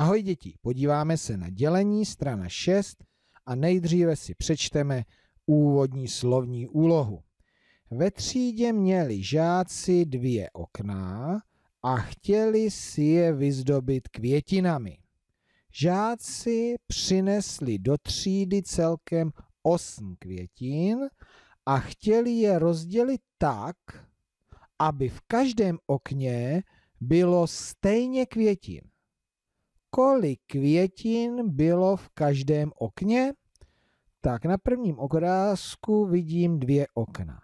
Ahoj děti, podíváme se na dělení, strana 6 a nejdříve si přečteme úvodní slovní úlohu. Ve třídě měli žáci dvě okna a chtěli si je vyzdobit květinami. Žáci přinesli do třídy celkem osm květin a chtěli je rozdělit tak, aby v každém okně bylo stejně květin kolik květin bylo v každém okně? Tak na prvním obrázku vidím dvě okna.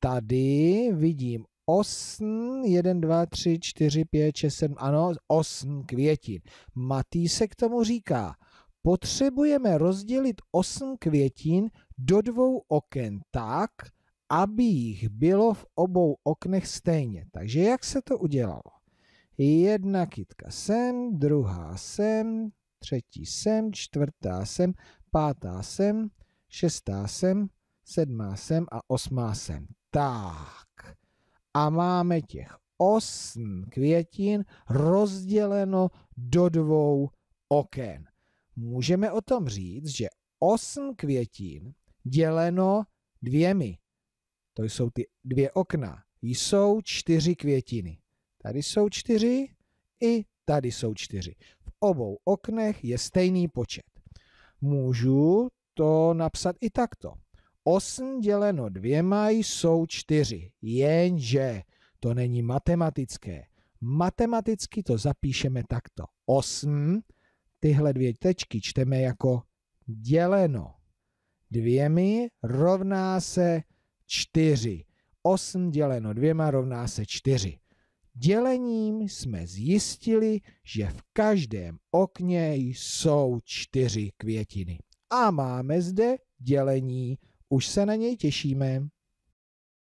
Tady vidím 8, 1, 2, 3, 4, 5, 6, 7, ano, 8 květin. Matý se k tomu říká, potřebujeme rozdělit 8 květin do dvou oken tak, aby jich bylo v obou oknech stejně. Takže jak se to udělalo? Jedna kytka sem, druhá sem, třetí sem, čtvrtá sem, pátá sem, šestá sem, sedmá sem a osmá sem. Tak. A máme těch osm květin rozděleno do dvou oken. Můžeme o tom říct, že osm květin děleno dvěmi, to jsou ty dvě okna, jsou čtyři květiny. Tady jsou čtyři i tady jsou čtyři. V obou oknech je stejný počet. Můžu to napsat i takto. 8 děleno dvěma jsou čtyři. Jenže to není matematické. Matematicky to zapíšeme takto. 8, tyhle dvě tečky čteme jako děleno dvěmi rovná se čtyři. 8 děleno dvěma rovná se čtyři. Dělením jsme zjistili, že v každém okně jsou čtyři květiny. A máme zde dělení. Už se na něj těšíme.